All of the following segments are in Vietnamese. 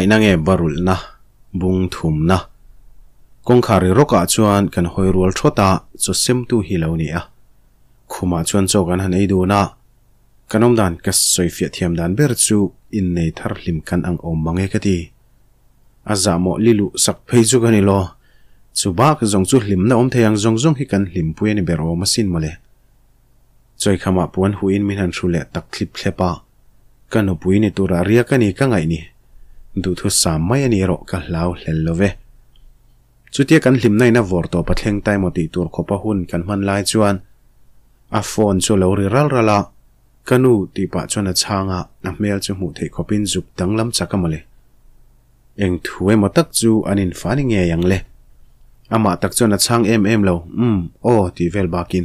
mainange barul na bung thum na kongkhari roka chuan kan hoirual thota chu simtu hi lo ni a khuma chuan chaw kan hanei du na kanom dan ka soi fia thiam dan ber chu in nei thar hlim kan ang om mange ka ti aza mo lilu sak phei chu gani lo chu ba ka zong chu na om theyang zong zong hi kan hlim pui ani masin mo le choi khama puan huin min han tak khlip khlepa kanu pui ni tura ria ka ni ka ngai ni ดูทุสามไม่นี่รอกะลาวเล็นเลยเวสุดที่กันหลิมในนัวอร์ตอปัดเลงใต้มดีตัวขบหุ่นกันมันลายจวนอาฟอนชัวเลวริรัลรละกันูตีปะจวนช่างอ่ะนักเมียจมูกเทขบินจุบดังลำจักมาเลย เองถวยมาตักจูอันนินฟ้านิเงยังเลยอามาตักจวนช่างเอ็มเอ็มเลวอืมโอ้ตีเวลบากิน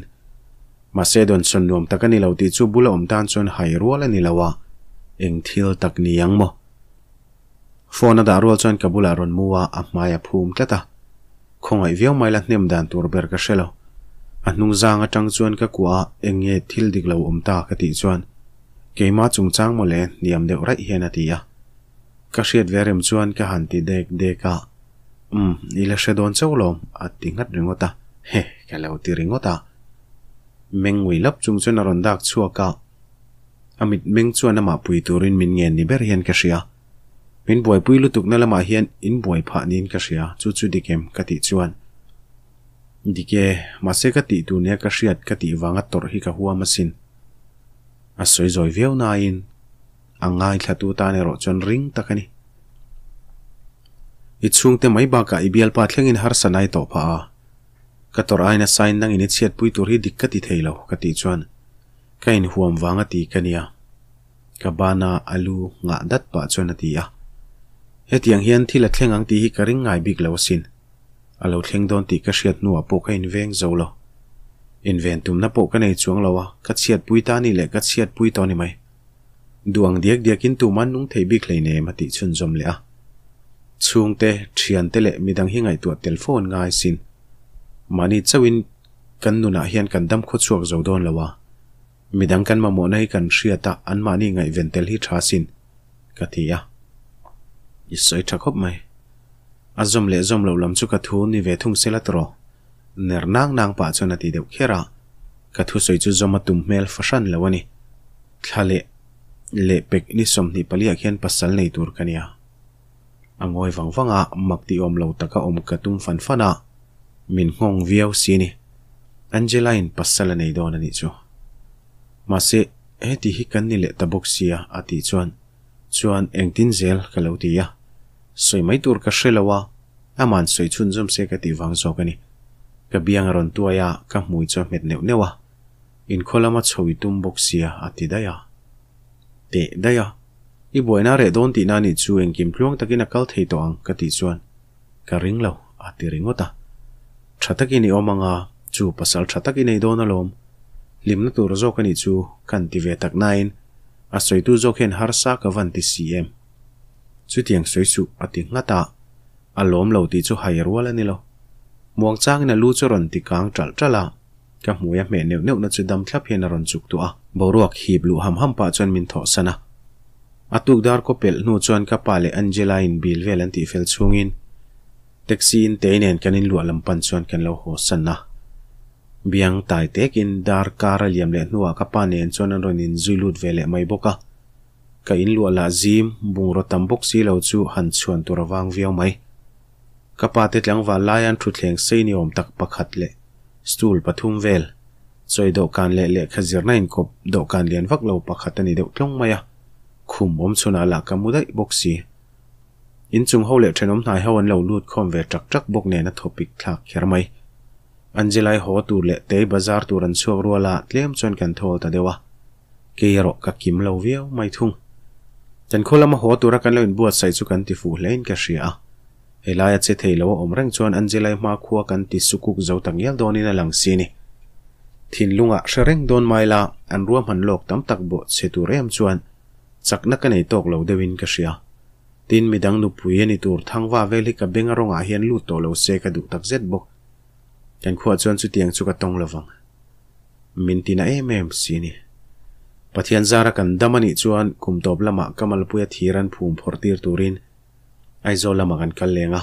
มาเซดอนชนรวมตะกันนี่เราตีจูบุลอมตานชนหารัวและนี่ละวะเองทิลตักนี่ยงมั้ phone da rual chuan kabula ron muwa a hmaya phum tleta khongai viau mai la hnem dan tur ber ka shelo a hnung zang atang chuan ka kwa enge thil dik lo omta um ka ti chuan keima chung chang mole niam deuh rai hian atia ka hriat verem chuan ka đi ti dek deka um ila shedon chawlom a mm, tingat ringota he ka lo ti ringota meng ngui chúng chung chuan a ron dak cả, amit meng chuan ama pui turin min ngen ni ber hian ka hria min buai pui lutuk na lama hian in buai pha nin ka hria chu chu dikem ka ti chuan dike mase ka ti tu ne ka hriat ka ti wanga tor hi ka huwa masin a soi zoi veu na in angai thatu ta ne ro chon ring takani ichung te mai baka ibial pa thlengin har sanai to pha a ka tor aina sign nang ini chiat pui tur hi dikkati theilo ka ti chuan kain huam wanga ti kania ka bana alu nga dat pa chuan ati a เตียงเฮียนที่ละเทียงอังตีฮิกริ่งงายบิกแล้วสินอาเราเทียงโดนตีกระเสียดนัวปุกให้อินเวงโจ้ละอินเวงตุ่มนับปุกกันในช่วงละวะกระเสียดปุยตานี่แหละกระเสียดปุยตอนนี้ไหมดวงเดียกเดียกินตุ่มมันนุ่งเทบิกเลยเนี่ยมาตีชนจมเลยอะช่วงเตะเชียนเตะเละมีดังฮิ่งไงตัวเตลโฟนงายสิน มานี่จะวินกันนุน่เฮียนกันดำโคตรช่วงโจ้าดอนละวะมีดังกันมาโมนในกันเสียตาอันมานี่ไงเวนเตลฮิตชาสินกะทีอะ isoi thakop mai azom le azom lo lam chu ka thu ni ve thung se la tro ner nang nang pa chona ti deu khera ka thu soi chu zoma tum mel fashan lawani thale le pek ni som ni pali pasal nei tur kania angoi wang om lo taka om ka tum min ngong viau ni angelain pasal nei don ani chu ma ti hi ni le tabok sia ati chuan chuan engtin zel ka lo ti a soi mai tur ka hrelowa aman soi chun zum se ka ti wang zo kani ka biang ron tuaya ka mui cho met neu newa in kholama chhowi tum boxia ati daya te daya i boina re don ti na ni chu eng kim phlong takina kal thei to ang ka ti chuan ka ring lo ati ringota thataki ni omanga chu pasal thataki nei dona lom limna tur zo kani chu kan ti ve tak nain a soi tu zo khen har sa ka van ti cm chu tiang soi su a ting la ta a lom lo ti chu hai rwal ani lo muang chang na lu chu ron ti kang tral trala ka hmuya me neu neu na chu dam thlap hen ron chuk tu a boruak hib lu ham ham pa chon min tho sana atuk dar ko pel nu chuan ka pale angela in bil vel an ti fel chungin taxi in teinen kanin lualam pan chuan kan lo ho sanna biang tai tekin dar kara liam le nuwa ka panen chuanan ronin zuilut vele mai boka ka in lua la zim bung ro tam bok si lo chu han chuan tur wang viau mai ka pa te tlang wa laian thu thleng sei ni om tak pakhat le stool pathum vel choi do kan le le khazir na in kop do kan lian vak lo pakhat ani deuh tlong maya khum om chuna la ka mudai si, in chung ho le thenom hnai ho an lo lut khom ve trak trak bok ne na topic thlak kher mai อันเจลายหอตูเลตเตบาร์ตูรันชัวรัวลาเตรียมชวนกันทโทตเดวะเกยรอกกิมลาวเวลไม่ทุ่งจันโคลมหัวตูรักกันเลินบวชใส่สุกันติฟูเลนกเชียะเอลายัดเซทีลาวอมรังชวนอันเจลายมาคัวกันติสุกุกเจ้าตังเยลดอนินาลังซีนีทินลุงอะเชร่งโดนไมลาอันรัวมันโลกตั้มตักบวชเซตูเรียมชวนจากนักกนไตกเลวเดวินกเชียตินมีดังนุปุยนิตูรทั้งว่าเวลิกับเบงรงอาเฮียนลู่ตัวเลวเซกัดุตักเจ็ดบก kan khua chuan chu tiang chu ka tong lovang min tina em à? em sini pathian zara kan damani chuan kumtop lama kamal puya thiran phum phortir turin aizo lama kan kallenga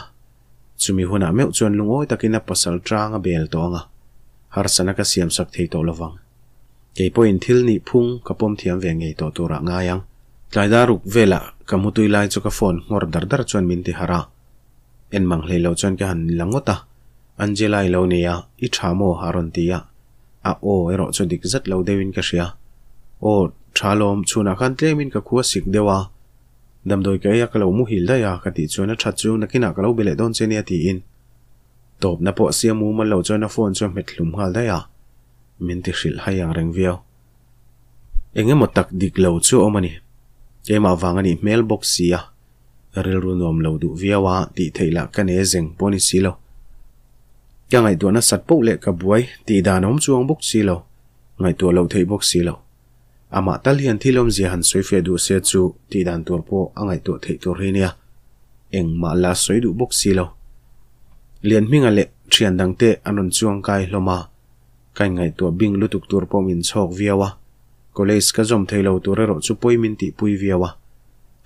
chumi huna meu chuan lungoi takina pasal tranga bel tonga har sana ka siam sak thei to lovang ke poin thil ni phung kapom thiam ve ngei to tura ngayang tlaida daruk vela kamutui lai chu ka phone ngor dar dar chuan min ti hara en mang hlei lo chuan ka han langota Angela lo nia i thamo haron tia a o ero chudik zat lo dewin ka ria o thalom chuna khan tlemin ka khuwa sik dewa damdoi ka ya kalo mu hilda ya ka ti chuna tha chu na kina kalo bele don cheni ati in top na po sia mu man lo chuna phone chu metlum hal da ya min ti shil hayang reng vio enge mo tak dik lo chu omani ke ma wangani mailbox sia ril runom lo du viawa ti theila kane jeng poni silo kia ngày tuần nó sạt bốc lệ cả buổi tì đàn nóng chuông bốc xì lâu ngày tuần lâu thấy bốc xì lâu à mà ta liền thi lông gì hẳn suy phê đủ xe chu tì đàn tuần bộ à ngày tuần thấy tuần rì nha eng mà là suy đủ bốc xì lâu liền mi ngày lệ truyền đăng tệ anh à on chuông cai lô mà cái ngày tuần bing lưu tục tuần bộ mình sọc vía wa lẽ cái dòng thầy lâu tuần rồi chu poi mình tị pui vía wa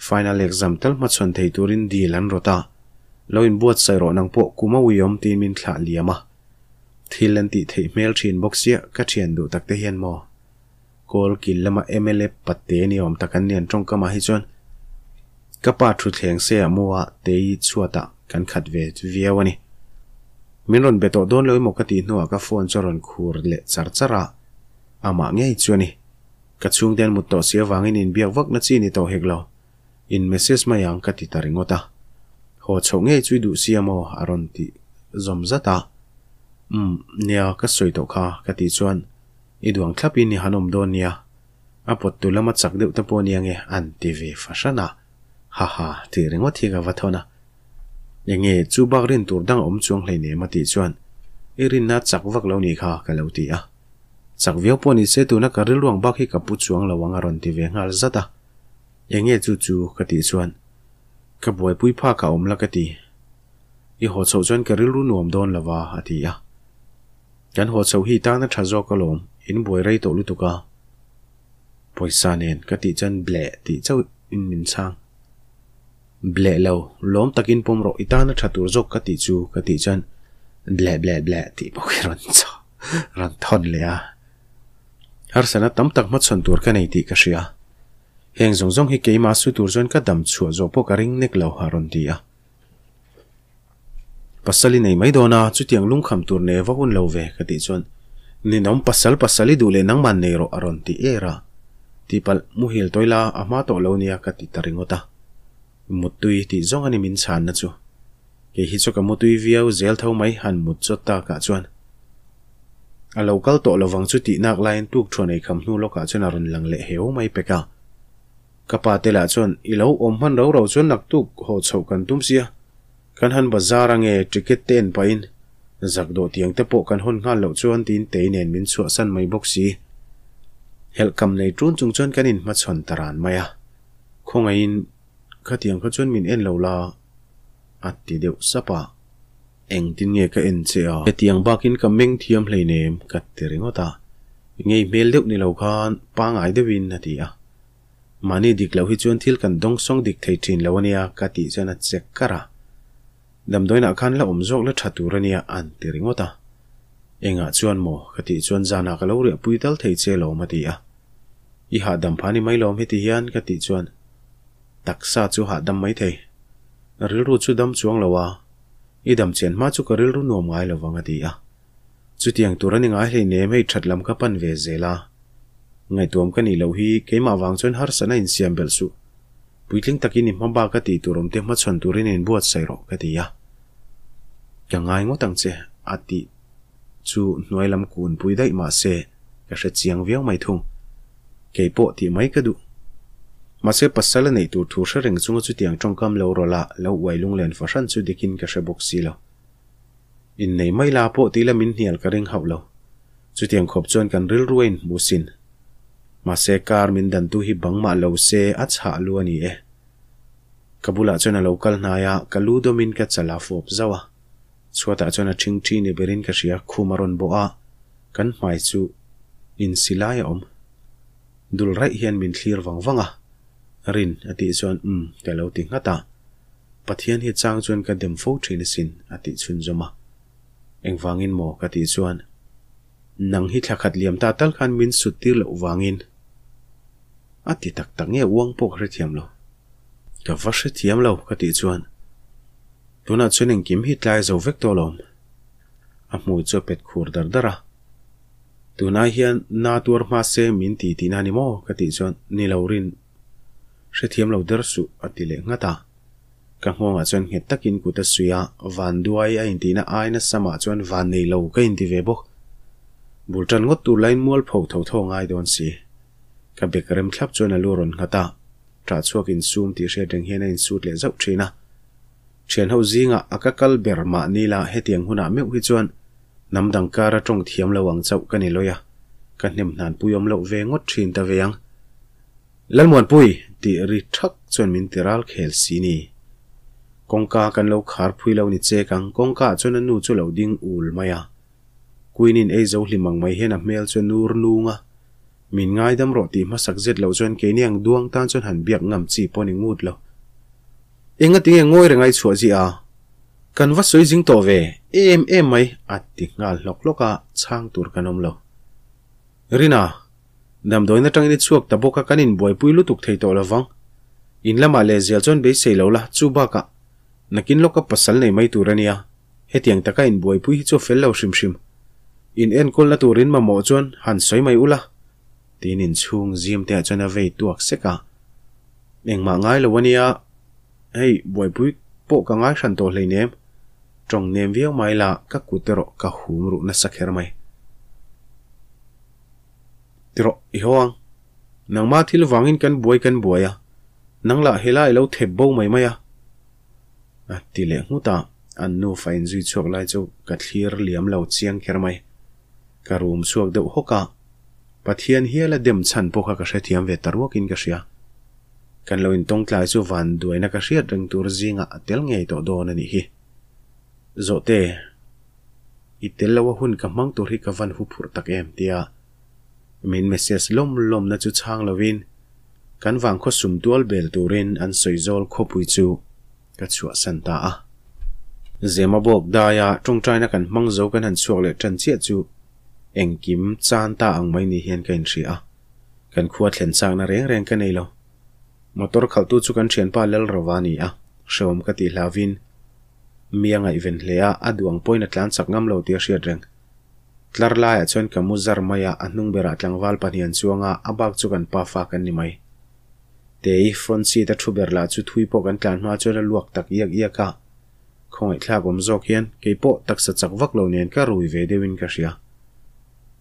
final exam tal mặt chuẩn thầy tuần đi lan rồi ta lo in buat sai ro nang po kuma uyom tin min thla liama thilen ti thei mail thin box ya ka thian du tak te hian mo kol kil lama mla patte ni om takan nian tong kama hi chon kapa thu thleng se amuwa te i chuata kan khat ve viawani minron beto don loi mo kati nuwa ka phone choron khur le charchara ama ngei chuani ka chung den mut to sia wangin in biak wak na chi ni to heklo in message mayang kati taringota ho chong e chui du siamo aron ti zom ta, um nia ka soi to kha ka ti chuan i duang thlapi ni hanom don nia a pot tu lama chak deuh ta pawh ni ange an ti ve fashana ha ha ti rengo thi ga vathona yange chú bác rin tur dang om chuang hlei ne ma ti chuan irin na chak vak lo ni kha ka lo ti a chak viau pawh ni se tu na karil ruang bak hi kapu chuang lawanga ron ti ve ngal zata yange chu chú ka ti chuan ka boy pui pha ka om la ka ti i ho chho chuan ka ril ru nuam don lawa a ti a kan ho chho hi ta na tha zo ka lom in boy rei to lu tu ka poisa nen ti chan ble ti chau in min sang ble lo lom takin pom ro ita na tha tur zok ka ti chu ka ti chan ble ble ble ti po ki ron cha thon le a har sana tam tak mat san tur ka nei ti ka shia heng zong zong hi kei masu tur zon ka dam chua zo po karing nek lo haron dia pasali nei mai dona chutiang lung kham tur ne wa hun lo ve khati chon ni nom pasal pasali du le nang man nei ro aron ti era ti pal mu hil toila ama to lo nia ka ti taring ota ka mutui viau zel thau mut chot ta ka chuan a local to lo wang chu ti nak line tuk thone kham hnu lo ka chuan aron lang le heo kapa te la chon i lo om han ro ro chon nak tu ho chho kan tum sia kan han bazar ange ticket ten pain zak do tiang te po kan hon ngal lo chon tin te nen min chu san mai bok si hel kam nei trun chung chon kan in ma chon taran maya khong in kha tiang kha chon min en lo la at ti deu sapa eng tin nge ka en che a tiang bakin kameng thiam hlei nem kat te ringota ngei mel deuh ni lo khan pa ngai de win na ti a mani dik lau hi chuan thil kan dong song dik thei thin lo ania ka ti chana chek kara dam doina khan la um jok la tha tur ania an ti ringo ta enga chuan mo ka ti chuan jana ka lo ri pui tal thei che lo ma ti a i ha dam phani mai lo mi ti hian ka ti chuan taksa chu ha dam mai thei ril chu dam chuang lawa i dam chen chu ka ril ru nom ngai lo wang a ti a chutiang turani ngai hle ne mai thatlam pan ve ngai tuam ka ni lo hi keima vàng chon hất sana in xiêm bel su puitling takin im ba ka ti turom te ma chuẩn turin nên buat sai ro cái ti ya à. ka ngai ngo tang che ati à chu nuôi làm kun pui dai ma xe, cái she chiang viau mai thung ke po ti mai ka du xe se pasala này tu thu sha reng chunga chu tiang trong cam lo ro la lo wai lung len fa shan chu dikin cái she bốc xì lo in nei mai la bộ ti la min hiền cái reng hậu lo chu tiang khop chon kan ril ruin xin mase kar mình dan tu hi bangma lo se a át lu ani e kabula chona local naya mình domin ka chala fop zawa chuata chona thing thi ni berin ka ria khumaron bo a kan mai chu in silai om dul rai hian min thlir wang wanga rin ati chuan um te lo ti ngata pathian hi chang chuan ka dem fo thin sin ati chun zoma engwangin mo ka ti chuan nang hi thlakhat liam ta tal khan min sutir lo wangin ati tak tak nge wang pok re thiam lo ka va se thiam lo ka ti chuan tuna chuanin kim hi tlai zo vek to lom a mui chu pet khur dar dara tuna hian na tur ma se min ti ti na ni mo ka ti chuan ni lorin se thiam lo der su ati le ngata ka hmonga chuan he takin kuta suya van duai a in ai aina sama chuan van nei lo ka in ti ve bo bultan ngot tu lain mual pho tho tho ngai don si ka bek rem thlap chuan a lu ron nga ta tra chuak in sum tih hriat reng hian a in sut le zau thina thian ho zinga aka à kal ber ma ni la hetiang huna meu hi chuan nam dang kara tong thiam lo wang chau kani à. loya ka hnem hnan puyom lo ve ngot thin ta veyang lalmon pui ti ri thak chuan min tiral khel si ni kongka kan lo khar phui lo ni che kang kongka chuan nu chu lo ding ul maya kuinin ei zo hlimang mai hian a hmel chuan nur nunga min đâm dam ro ti ma sak lâu lo jon ke niang duang tan chon han biak ngam chi pon ing anh lo tiếng ti rồi ngay chua gì à? kan va soi jing to về em em mai at ti ngal lok loka à, chang tur kanom lo rina dam doi na tang ni chuak ta boka kanin boy pui lu tuk thei to lawang in lama le zel chon be sei lo la chu ba ka nakin loka pasal nei mai turania hetiang taka in boy pui hi chu fel lo shim shim in en kol na turin ma mo hẳn xoay soi mai ula tin à? à? in chung zim te chon a vei tuak seka eng ma ngai lo wania hey boy pui po ka ngai san to hle nem trong nem viau mai la ka kutero ka hum ru na sakher mai tiro i hoang nang ma thil wangin kan boy kan boy a nang la hela ilo thep bo mai mai a à, ti le ngu ta an nu fain zui chuak lai chu ka thlir liam lo chiang kher mai ka room chuak deuh hoka pathian hi la dem chan pokha ka hre thiam ve taruakin ka hria kan lo in tong tlai chu van duaina ka hriat reng tur zinga tel ngei to don ani hi zo te itel lawa hun ka mang tur hi ka van hu phur tak em tia min message lom lom na chu chang lovin kan wang kho sum tual bel turin an soizol kho pui chu ka chua san ta a zema bok daya tungtai na kan mang zo kan han chuak le tran chia chu eng kim chan ta ang mai ni hian kan ri a kan khua thlen sang na reng reng ka nei lo motor khal tu chu kan thian pa lel rawani a shom ka ti hlawin mianga event lea aduang poina tlan sak ngam lo tia hriat reng tlar lai a chon kamu zar maya anung bera tlang wal panian chuanga abak chu kan pa fa kan ni mai te front seat a thu ber la chu thui po kan tlan ma chu la luak tak yak yaka khongai thla gom zok hian keipo tak sa chak vak lo nen ka rui ve dewin ka hria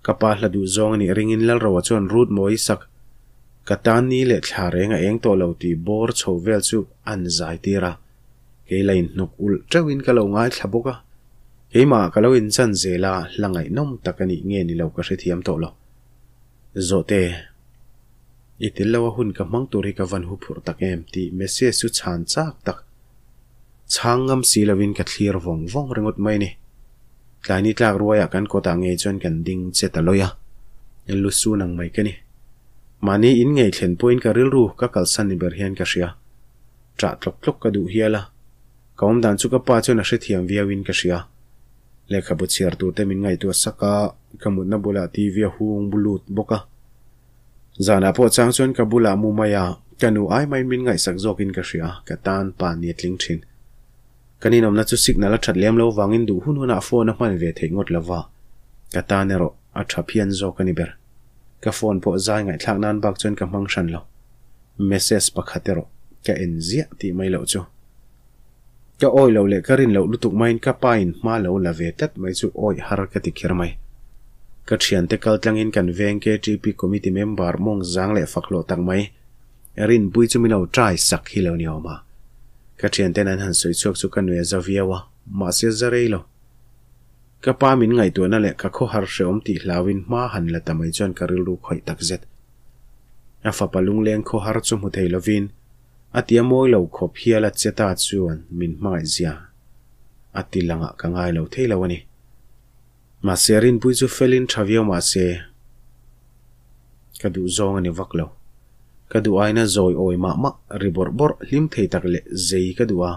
kapa hladu zong ni ringin lal rawa chuan rut mawi sak katan ni le thla renga eng to lo ti bor chovel chu an zai ra. ke lain nuk ul tawin ka lo ngai thlaboka heima ka lo in chan zela langai nom takani nge ni lo ka hre thiam to lo zote itil lawa hun ka mang turi ka van hu phur tak em ti message chu chan chak tak changam in ka thlir vong vong rengot mai ni ลายนี่ลากรัวอยากกันกต่างเงยจนกันดิ่งเจตลอยะยันลุสู้นังไม่กันนี่มานี่อินเงยเห็นปุ่นกระริลรูก็กลสันนิเบรียนกัเสียาจัดลกลกกระดูเฮียละกอมดันสุกป้าจนนักเสียงเวียวินกัเสียเลขบุตรเสียตัวเต็มไงตัวสักกะกมุดนบุลาทีเวียหงบุลุดบกะจานาพอจังชนกบบุลามุมายากันูไอไม่มินไงสักจกินกัเสียากะตานปานเนียดลิงชิน kanin omna chu signal a that lem lo wangin du hun huna phone a man ve thei ngot lawa ka ta ne ro a thapian zo kani ber ka phone po zai ngai thak nan bak chon ka mang shan lo message pakhatero ka enzia ti mai lo chu ka oi lo le karin lo lutuk main ka pain ma lo la ve tat mai chu oi har ka ti khir mai ka thian te kal tlangin kan veng ke tp committee member mong zang le faklo tak mai erin bui chu mi lo try sak hi lo ni oma ka ṭhiantena an han sawi chhuak chu ka nui a za viau a mahse zerei lo ka pa min ngaihtuana leh ka khawhar hre awm tihhlau in hma han la ta mai chuan ka rilruhawih tak zet a fapa lungleng khawhar chu hmu thei lo vin a ti a mawi lo khawphial a chet a chuan min hmangaih zia a ti langah ka ngai lo thei lo a ni hseinbui chu fein ṭhaviau ha dhzawgvak lo kadu aina zoi oi ma ma ribor bor lim thei tak le zei kadua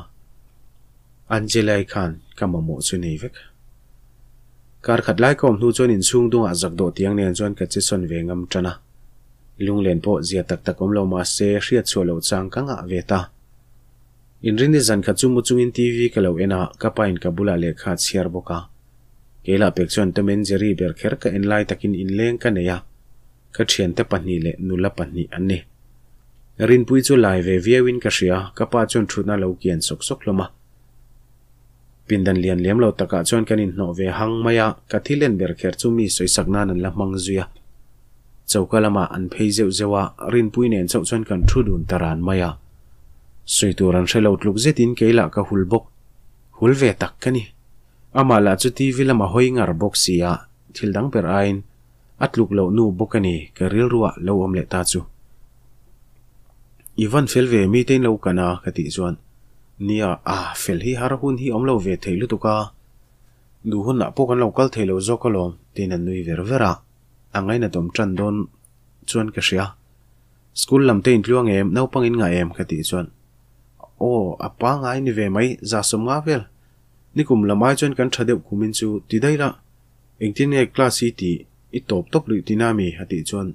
anjelai khan kama mo chu nei vek kar khat lai kom nu chon in chung dung a jak do tiang nen chon ka chi son wengam tana lung len po zia tak tak om lo ma se hria chu lo chang kanga ve ta in rin ni zan kha chu mu chung in tv ka lo ena ka pa in ka bula le kha chiar boka kela pek chon te men jeri ka in takin in leng ka neya ka thien te pa le nu la pa rin pui chu lai ve viewin ka hria kapa chon thuna lo kian sok sok loma pindan lian lem lo taka chon kanin hno ve hang maya kathilen ber kher chu mi soi sakna nan la mang zuya chauka lama an phei zeu zewa rin pui nen chau chon kan thu dun taran maya sui tu ran shelo tluk zetin keila ka hulbok hulve takkani ama la chu tv lama hoi ngar boxia thildang per ain atluk lo nu bokani ka ril ruwa lo omle ta chu Ivan fel ve mi tein lo kana ka ti chuan nia à fel hi har hun hi om lâu về thấy lu tuka du hun na po kan lo kal thei lo zo ka lom tin an nui ver vera ấy na tom tran don chuan ka ria school làm te in tluang em no in nga em ka ti chuan à apa ngai ni ve mai za som nga vel ni kum lamai chuan kan thadeu kumin chu ti dai la engtin e class hi ti i top top lu tinami hati chuan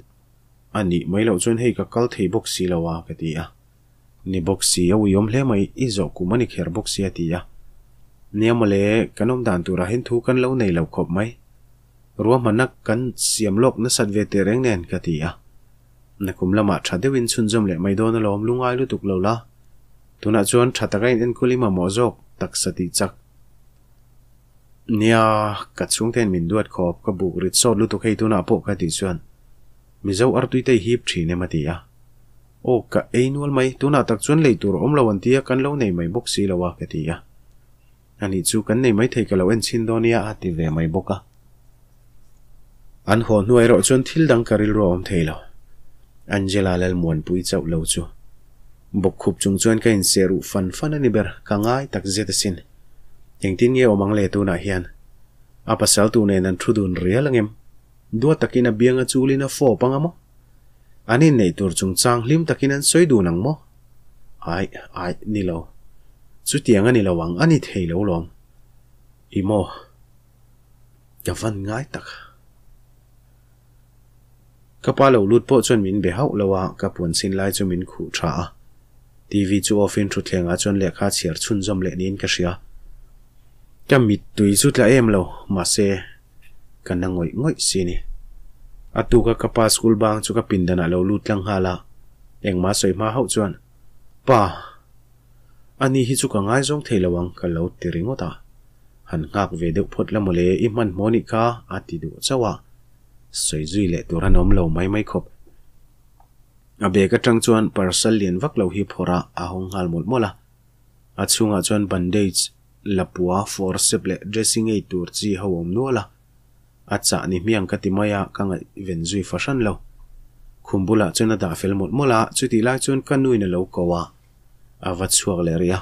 ani mai lo chun hei ka kal thei boxi lawa ka ti a ni boxi a uyom hle mai i zo ku mani kher boxi a ti a niam le kanom dan tu ra hin thu kan lo nei lo khop mai ruwa manak kan siam lok na sat ve te reng nen ka ti a na kum lama tha de win chun jom le mai don lom lungai lu tuk lo la tuna chuan tha ta gain en kulima mo jok tak sati chak nia ka chung ten min duat khop ka buk rit so lu tuk hei tuna po ka ti chuan mizo artuite hip thine matia à. o ka einwal mai tuna tak chuan leitur om lawan tia kan lo nei mai bok si lawa ka tia ani chu kan nei mai thei ka lo en chin donia a à, ti ve mai boka an à. ho nuai ro chuan thil dang karil ro om thei lo angela lel muan pui chau lo chu bok khup chung chuan ka in seru fan fan ani ber ka ngai tak zeta sin engtin ye omang le tu na hian a pasal tu ne nan thu dun rialangem đua dua takin abiang achuli na fo panga mo anin nei tur chung lim hlim takin an soidu nang mo ai ai ni lo chu tiang anh lawang ani thei lo lom imo ka van ngai tak ka pa lo lut po mình min be hau lawa ka pun sin lai chu min khu tha tv chu ofin á thlenga chon lekha chiar chun dâm le nín ka ria ka mit tui chu tla em lâu, ma xe kana ngoi ngoi sini atu ka kapa school bang chu ka pindana laulut lut lang hala engma soi ma chuan pa ani hi ka ngai zong thelawang kalaut lo tiringota han ngak ve deuh phot lamole iman man monica ati du chawa soi zui le turanom lo mai mai khop abe ka tang chuan parcel lian vak lo hi ahong a hong hal mul mola a chunga chuan bandage lapua forceps le dressing ei tur chi nuala acha ni miang ka timaya kanga ven zui fashan lo khumbula chuna da fel mot mola chuti lai chun kanui na lo kowa avat chuak le ria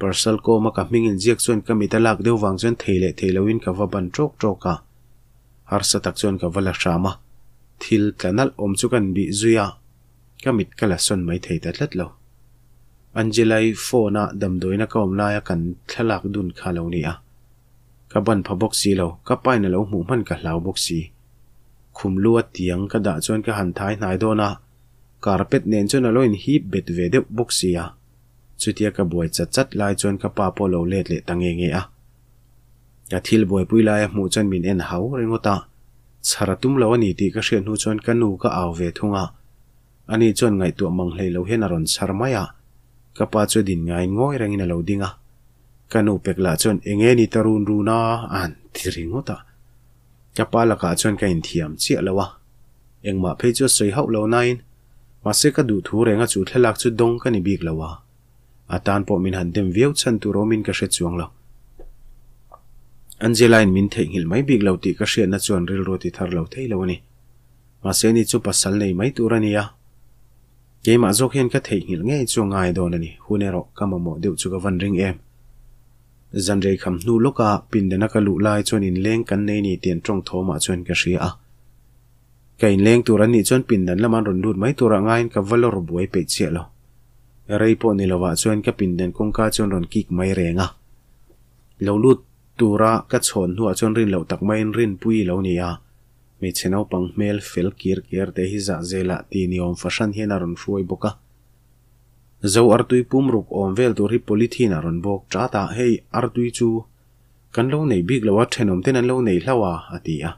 parcel ko ma ka mingin jiak chun ka mi talak deu wang chun theile theiloin ka va ban trok troka har sa tak chun ka vala shama thil kanal om chukan bi zuya kamit kala son mai thei ta tlat lo anjelai phone na dam doina ka om la ya kan thalak dun kha lo ni a กบันพบกซีเราก็ไปในเราหมูมันกับเหลาบกซีคุมลวดเตียงกระดาจวนกระหันท้ายนายโดนะกาเป็ดเนนจนเราอินฮีเบ็ดเวเดบกซียสุดทดียกบวยจัดจัดลายจวนกระปาโปโลเลดเลตังเงเงอะกะทิลบวยปุยลายหมูจนมินเอ็นเฮาเรงตาสารตุ้มเราอนีตีก็เชียนหูจนกันนูก็เอาเวทุงอ่ะอันนี้จนไงตัวมังเลเราเห็นอรอนสารมายะกระปาจุดินไงง้อยแรงในเราดิ่งอะ kanu pekla chon enge ni tarun runa an thiringota kapala ka chon ka in thiam chi lawa engma phe chu soi hau lo nain ma se ka du thu renga chu thlak chu dong ka ni bik lawa atan po min han dem viau chan tu romin ka she chuang lo angelain min thei hil mai bik lo ti ka she na chon ril ro ti thar lo thei lo ni ma se ni chu pasal nei mai tu rania ge ma zo khen ka thei hil nge chu ngai do na ni hunero kamamo deu chu ka van ring em dân zanrei kham nu loka pin dena ka lu lai chuan in leng kan tiền ni tian tong thoma chuan ka hria a kain leng tur ani chuan pin dan laman ron lut mai tura ngain ka valor buai pe lo rồi po ni lawa chuan cái pin den công ka chuan ron kik rèn à lâu lut tu ra cái nu a chuan rin lâu tak mai rin pui lo ni a mi chhenau pang mail fel kir kir để hi za zela ti ni fashion hiện hian a ron bốc à zo artui pumruk om vel tur hi polythene ron bok chata hei artui chu kan lo nei bik lo a thenom ten an lo nei hlawa atia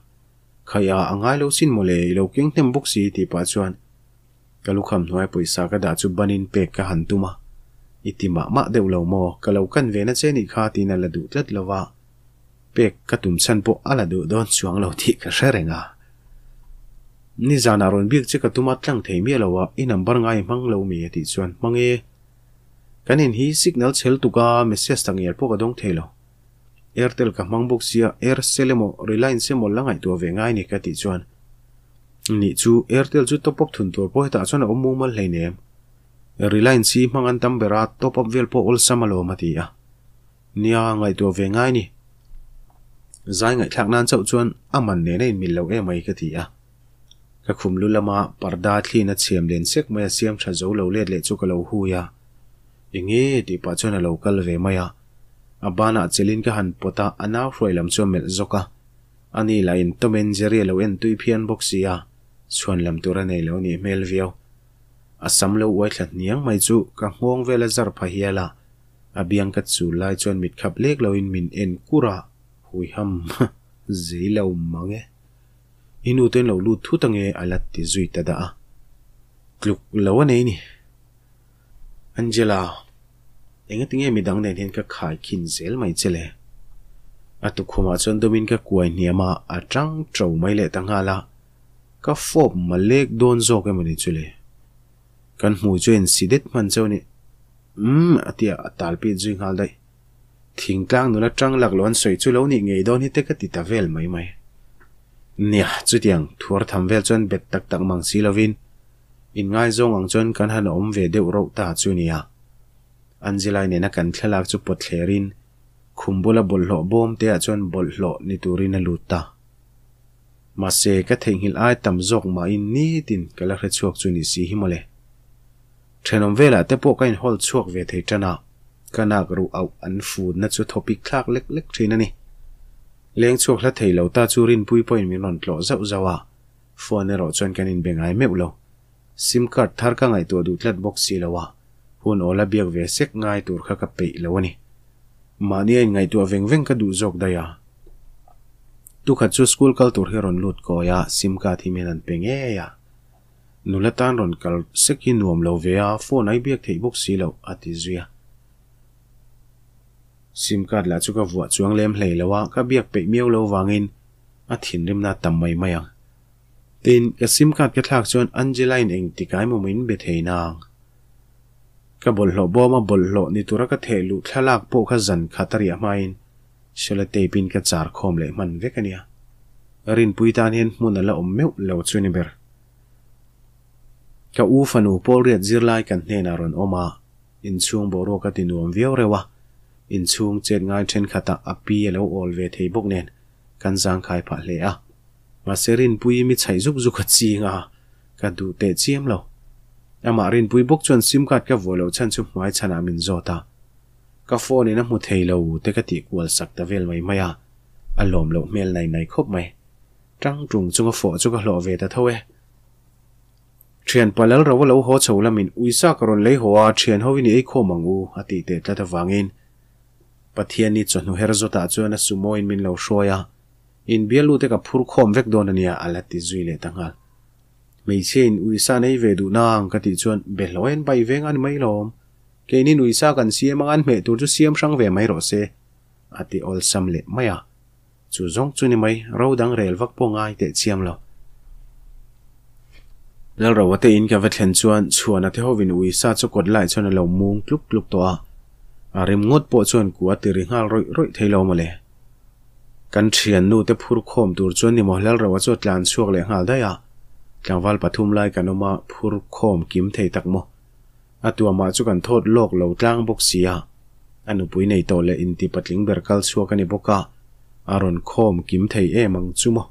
khaya angai lo sin mole lo keng tem buk si ti pa chuan kalukham hnuai poisa ka da chu banin pek ka han tuma itima ma deuh lo mo kalau kan ve na che ni kha tin ala du tlat lova pek ka tum san po ala du don chuang lo ti ka hrerenga Ni zaan arun biak chika tumatlaang thay miyalawa i nambar ngaay maang lau miya ti chuan, maang ee ka nian hii signal chel tukaa me siastak ngaay arpo ka doong thay lo AirTel ka maang buksiya AirSale mo Reliance mo la ngaay tuwa viya ngaay ni ka ti chuan Ni chu AirTel chu topog thun tuwa pohitaa chona omumal lai ne em Reliance ii maang an tamberaad topog vialpo olsa ma loo ma ti ya Ni yaa tuwa viya ngaay ni Zaay ngaay thaknaan chau chuan amman naay naay mi lau ee ka ti ya ka khum lu lama parda thli na chem len sek maya siam tha zo lo le le chu ka lo hu ya ingi ti pa chona lo kal ve maya abana chelin ka han pota ana froilam chu mel zoka ani la in tomen jeri lo en tui phian boxia chuan lam tura nei lo ni mel vio asam lo wai thlat niang mai chu ka hmong vela zar pha hiala abiang ka chu lai chuan mit khap lek lo in min en kura hui ham zilo mange inu ten lo lu thu tange alat ti zui ta da kluk lawa nei ni angela enga tinge mi dang nen hen ka khai khin zel mai chele atu khuma chon domin ka kuai niama atang trau mai le tanga la ka fop malek don zo ke mani chule kan mu chen sidet man chaw ni um hmm, atia atal pi jing hal dai thing tlang nula tang lak lon soi chu lo ni ngei don hi te ka ti ta vel mai mai nia chu tiang thur tham vel chon bet tak tak mang si lovin in ngai zong ang chon kan han om ve de ro ta chu nia anjilai ne na kan thlak chu pot thlerin khumbula bol lo bom te a chon bol lo ni turin a luta ma se ka theng hil ai tam zok ma in ni tin kala khre chuak chu himole thenom vela kain hol chuak ve the tana kanak ru au an fu na chu topic lek lek thina ni leng chuak la theilo ta churin pui point min ron tlo zau zawa à. phone ro chon kan in bengai meu lo sim card thar ka ngai tu du tlat box si lawa hun ola biak ve sek ngai tur kha ka pe lo ni mani ai ngai tu veng veng ka du jok da ya tu kha chu school kal tur heron lut ko ya à. sim card à. hi men an penge ya nulatan ron kal sekin nuam lo ve ya phone ai biak thei box si lo ati zuya ซิมการ์ดละจุกวัวจวงเล่มเลแล้วว่าก็เบียกไปเมียวเลววางินอาทินริมนาตำไม่ไม่ยังตินกับซิมการ์ดกระทักชวนอันเจลินเองติกายมุมินเบเทนางก็บอลหลบอมาบลหลนี่ตัวรักเทลุทะลักโปขจันขัตริยาไม่เชลเตปินกระจารคอมเลยมันเวกันเนียรินปุยตานเห็นมุนละอมเมวเลวชวนิเบร์ก็อูฟันูโปเรียดจิรไลกันเนนารอนอมาอินช่วงบรอกตินวมเวียวเรวะ in chung chet ngai then khata api lo ol ve thei bok nen kan zang khai pha le a ma serin pui mi chai zuk zuk chi nga ka du te chiam lo ama rin pui bok chon sim card ka volo chan chu mai chana min zota ka phone na mu thei lo te ka ti kwal sak ta vel mai maya alom lo mel nai nai khop mai trăng trung chung phò chu ka lo ve ta thoe thiền bà lal rau lâu hó chầu là mình ui xa karon lấy hoa thiền hoa vini ấy khô mong u hati tệ ta ta vang in pathiani chon nu herzota chuan a sumo in min lo hroya in bialu te ka phur khom vek don ania alati zui le tangal mei chen uisa nei ve du nang ka ti chuan beloen bai veng an mai lom ke ni uisa kan siam an me tur chu siam sang ve mai ro se ati ol sam le maya chu zong chu ni mai ro dang rel vak po ngai te chiam lo lal ro wate in ka vathen chuan chuan a te hovin uisa chu kod lai chuan lo mung tlup tlup to a อารมงดปวดชวนกัวติริงาลรอยรอยเทลมาเลยกันเชียนนูเตพูดคมตูชวนนี่มอลลระว่าจดลานช่วงเลยหาได้อะกลางวันปทุมไล่กันออกมาพูดคมกิมเทตักมออาตัวมาจุกันโทษโลกเหล่าตั้งบกเสียอันอุปุยในโตเลอินติปัดลิงเบรกลชัวกันในบกะอารอนคมกิมเทเอมังจุมอ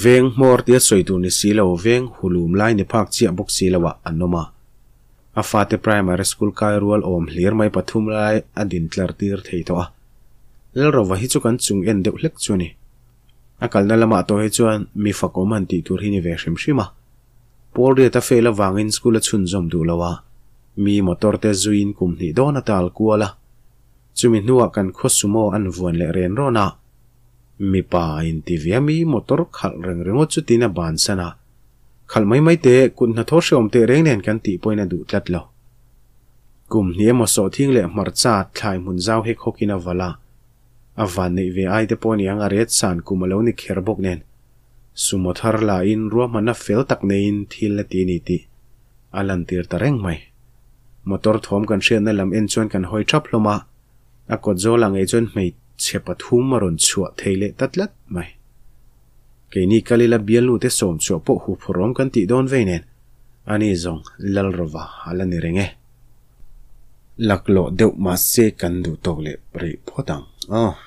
เวงมอร์เตียสวยตูนิสีเหลาเวงหูลุมไล่ในภาคเจียบกสีเหลาวอันนมา a afate primary school kai rual om hlir mai pathum lai adin tlar tir thei to a lel rova hi chu kan chung en deuh hlek chu a kalna lama ah to he chuan mi fakom han ti tur hi ni ve hrim hrim a pawl ri ta fela wangin school a chhun zom du lawa mi motor te zuin kum ni dona tal kuala chumi nuwa ah kan khosumo an vuan le ren rona mi pa in ti mi motor khal reng rengo chu tina ban sana ขัลไม่ไม่เตะกุนทศเสอมเตะเร่งเน่นกันตีปอยนดูตัดลากลุ่มนี้มาสอทิ้งเลยมารจาดทายมุนเจ้าใเ้โคกินอวลาอวันนี้เวไอเดปอนียังอารีตสานกุมาเลวนิเขรบกเนนสมทารลาอินรัวมันนัฟเฟลตักเนินทีละตีนิติอลันตีร์ตะเร่งไหมมอตอร์ทอมกันเชียนในลำเอ็นชวนกันหอยชับลงมาอากดโจลังไอจนไม่เชปะทุมมารนชัวเทเลตัดลัดไหม ke ni kali la bialu te som cho po hu phrom kan ti don veinen ani zong lal rova ala ni renge laklo deu ma se kan du tole pri potang ah oh.